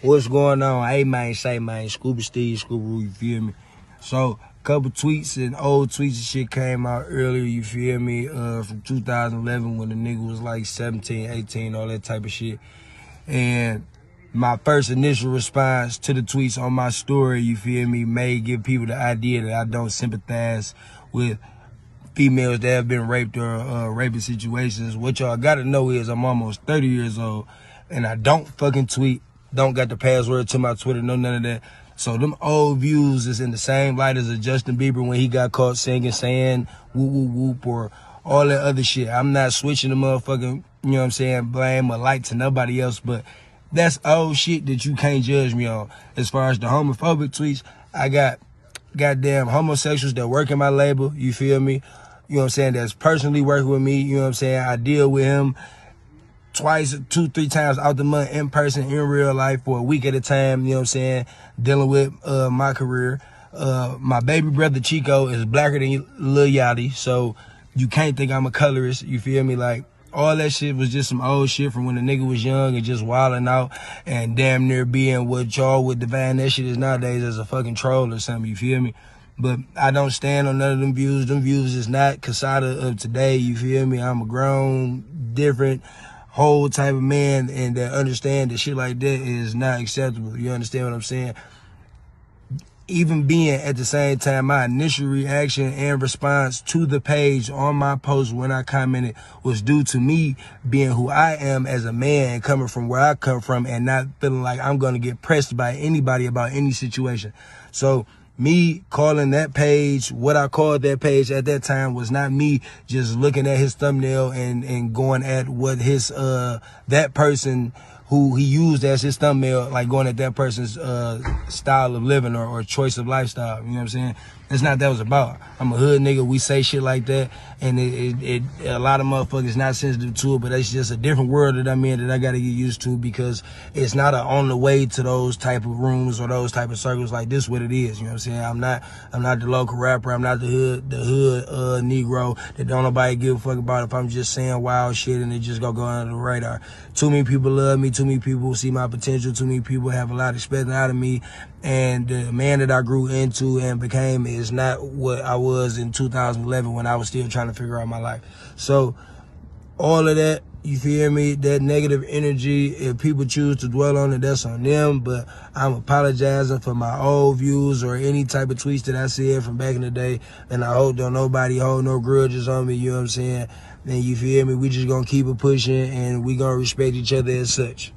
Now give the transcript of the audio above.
What's going on? Hey, man, say, man, Scuba Steve, Scuba you feel me? So, couple tweets and old tweets and shit came out earlier, you feel me, uh, from 2011 when the nigga was like 17, 18, all that type of shit. And my first initial response to the tweets on my story, you feel me, may give people the idea that I don't sympathize with females that have been raped or uh, raping situations. What y'all gotta know is I'm almost 30 years old and I don't fucking tweet don't got the password to my Twitter, no none of that. So them old views is in the same light as a Justin Bieber when he got caught singing, saying whoop whoop whoop or all that other shit. I'm not switching the motherfucking, you know what I'm saying, blame or light to nobody else, but that's old shit that you can't judge me on. As far as the homophobic tweets, I got goddamn homosexuals that work in my label, you feel me? You know what I'm saying? That's personally working with me, you know what I'm saying? I deal with him twice, two, three times out the month in person, in real life for a week at a time, you know what I'm saying? Dealing with uh, my career. Uh, my baby brother Chico is blacker than Lil Yachty, so you can't think I'm a colorist, you feel me? Like, all that shit was just some old shit from when the nigga was young and just wilding out and damn near being what y'all would divine that shit is nowadays as a fucking troll or something, you feel me? But I don't stand on none of them views. Them views is not Casada of today, you feel me? I'm a grown, different, whole type of man and that understand that shit like that is not acceptable. You understand what I'm saying? Even being at the same time, my initial reaction and response to the page on my post when I commented was due to me being who I am as a man, coming from where I come from, and not feeling like I'm gonna get pressed by anybody about any situation. So me calling that page what I called that page at that time was not me just looking at his thumbnail and, and going at what his, uh, that person, who he used as his thumbnail, like going at that person's uh, style of living or, or choice of lifestyle. You know what I'm saying? It's not that was about. I'm a hood nigga. We say shit like that, and it, it, it, a lot of motherfuckers not sensitive to it. But that's just a different world that I'm in that I gotta get used to because it's not a, on the way to those type of rooms or those type of circles like this. What it is, you know what I'm saying? I'm not I'm not the local rapper. I'm not the hood the hood uh, Negro that don't nobody give a fuck about if I'm just saying wild shit and it just gonna go under the radar. Too many people love me too many people see my potential. Too many people have a lot expected out of me. And the man that I grew into and became is not what I was in 2011 when I was still trying to figure out my life. So all of that. You feel me? That negative energy, if people choose to dwell on it, that's on them. But I'm apologizing for my old views or any type of tweets that I said from back in the day. And I hope don't nobody hold no grudges on me, you know what I'm saying? And you feel me? We just gonna keep it pushing and we gonna respect each other as such.